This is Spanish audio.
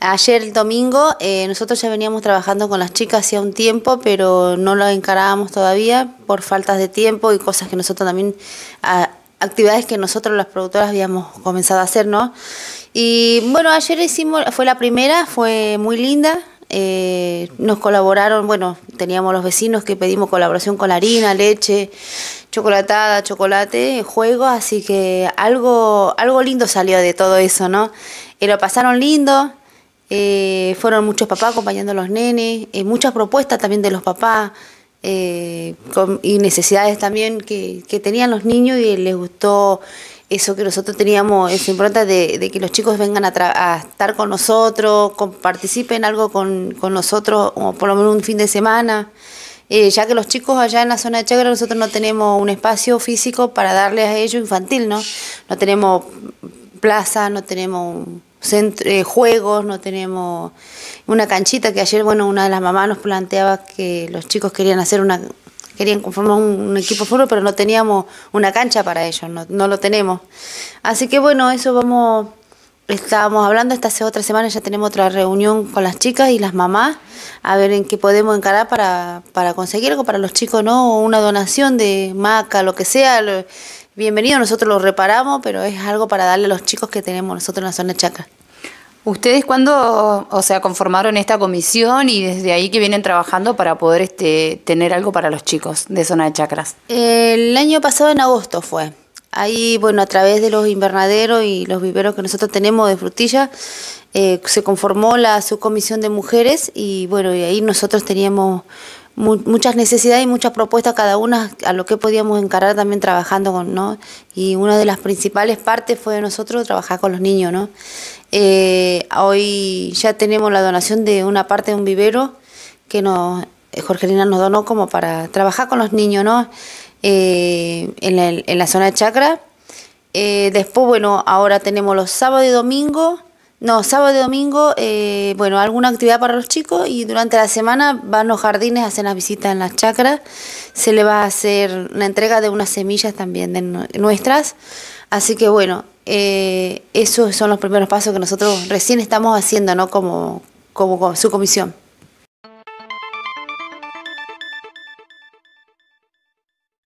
Ayer el domingo eh, nosotros ya veníamos trabajando con las chicas hacía un tiempo, pero no lo encarábamos todavía por faltas de tiempo y cosas que nosotros también, actividades que nosotros las productoras habíamos comenzado a hacer, ¿no? Y bueno, ayer hicimos, fue la primera, fue muy linda, eh, nos colaboraron, bueno, teníamos los vecinos que pedimos colaboración con harina, leche, chocolatada, chocolate, juego, así que algo, algo lindo salió de todo eso, ¿no? Eh, lo pasaron lindo, eh, fueron muchos papás acompañando a los nenes, muchas propuestas también de los papás. Eh, y necesidades también que, que, tenían los niños y les gustó eso que nosotros teníamos, es importante de, que los chicos vengan a, estar con nosotros, con, participen algo con, con nosotros, o por lo menos un fin de semana. Eh, ya que los chicos allá en la zona de Chagra nosotros no tenemos un espacio físico para darles a ellos infantil, ¿no? No tenemos plaza, no tenemos un, eh, juegos, no tenemos una canchita que ayer, bueno, una de las mamás nos planteaba que los chicos querían hacer una, querían conformar un, equipo fútbol, pero no teníamos una cancha para ellos, no, lo tenemos. Así que bueno, eso vamos, estábamos hablando, esta hace otra semana ya tenemos otra reunión con las chicas y las mamás, a ver en qué podemos encarar para, para conseguir algo para los chicos, ¿no? Una donación de maca, lo que sea. bienvenido, nosotros lo reparamos, pero es algo para darle a los chicos que tenemos nosotros en la zona de ¿Ustedes cuándo, o sea, conformaron esta comisión y desde ahí que vienen trabajando para poder este, tener algo para los chicos de zona de chacras? El año pasado en agosto fue. Ahí, bueno, a través de los invernaderos y los viveros que nosotros tenemos de frutilla, eh, se conformó la subcomisión de mujeres y bueno, y ahí nosotros teníamos muchas necesidades y muchas propuestas, cada una a lo que podíamos encarar también trabajando con, ¿no? Y una de las principales partes fue nosotros trabajar con los niños, ¿no? Eh, hoy ya tenemos la donación de una parte de un vivero que nos, eh, Jorgelina nos donó como para trabajar con los niños, ¿no? Eh, en, la zona de Chacra. después, bueno, ahora tenemos los sábados y domingos no, sábado y domingo, eh, bueno, alguna actividad para los chicos y durante la semana van los jardines hacen las visitas en las chacras. Se le va a hacer una entrega de unas semillas también de nuestras. Así que bueno, eh, esos son los primeros pasos que nosotros recién estamos haciendo, ¿no? Como, como, como su comisión.